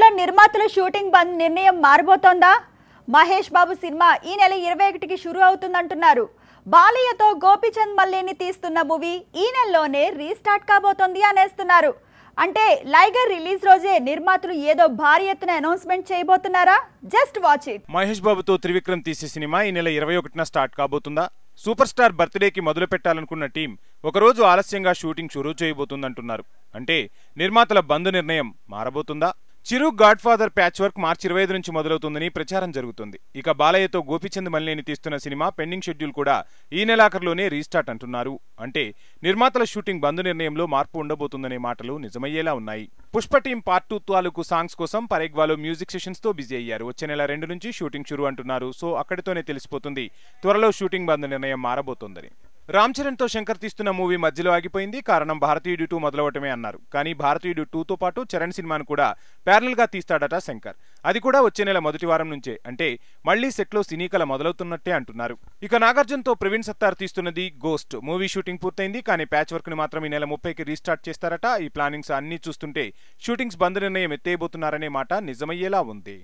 లో నిర్మాతల షూటింగ్ బంద్ నిర్ణయం మారబోతోందా మహేష్ బాబు సినిమా ఈ నెల ఇరవై ఒకటికి షురు అవుతుందంటున్నారు బాలయ్యతో గోపిచంద్ మల్లేని తీస్తున్న మూవీ ఈ నెలలోనే రీస్టార్ట్ కాబోతోంది అనేస్తున్నారు అంటే లైగర్ రిలీజ్ రోజే నిర్మాతలు ఏదో భారీ ఎత్తున అనౌన్స్మెంట్ చేయబోతున్నారా జస్ట్ వాచ్ ఇట్ మహేష్ బాబుతో త్రివిక్రమ్ తీసే సినిమా ఈ నెల ఇరవై ఒకటిన స్టార్ట్ కాబోతుందా సూపర్ స్టార్ బర్త్డేకి మొదలు పెట్టాలనుకున్న టీం ఒకరోజు ఆలస్యంగా షూటింగ్ షురూ చేయబోతుందంటున్నారు అంటే నిర్మాతల బంద్ నిర్ణయం మారబోతుందా Chiru godfather patch work మార్చి ఇరవై ఐదు నుంచి మొదలవుతుందని ప్రచారం జరుగుతుంది ఇక బాలయ్యతో గోపిచంద్ మల్లేని తీస్తున్న సినిమా పెండింగ్ షెడ్యూల్ కూడా ఈ నెలాఖరులోనే రీస్టార్ట్ అంటున్నారు అంటే నిర్మాతల షూటింగ్ బంధు నిర్ణయంలో మార్పు ఉండబోతుందనే మాటలు నిజమయ్యేలా ఉన్నాయి పుష్ప టీం పార్ట్ టూ తాలూకు సాంగ్స్ కోసం పరేగ్వాలో మ్యూజిక్ సెషన్స్ తో బిజీ అయ్యారు వచ్చే నెల రెండు నుంచి షూటింగ్ షురు అంటున్నారు సో అక్కడితోనే తెలిసిపోతుంది త్వరలో షూటింగ్ బంధు నిర్ణయం మారబోతోందని రామ్ చరణ్తో శంకర్ తీస్తున్న మూవీ మధ్యలో ఆగిపోయింది కారణం భారతీయుడు టూ మొదలవటమే అన్నారు కానీ భారతీయుడు టూతో పాటు చరణ్ సినిమాను కూడా ప్యారల్గా తీస్తాడట శంకర్ అది కూడా వచ్చే నెల మొదటి వారం నుంచే అంటే మళ్లీ సెట్లో సినీకల మొదలవుతున్నట్టే అంటున్నారు ఇక నాగార్జున్తో ప్రవీణ్ సత్తార్ తీస్తున్నది గోస్ట్ మూవీ షూటింగ్ పూర్తయింది కానీ ప్యాచ్ వర్క్ని మాత్రం ఈ నెల ముప్పైకి రీస్టార్ట్ చేస్తారట ఈ ప్లానింగ్స్ అన్నీ చూస్తుంటే షూటింగ్స్ బంద్ నిర్ణయం ఎత్తేయబోతున్నారనే మాట నిజమయ్యేలా ఉంది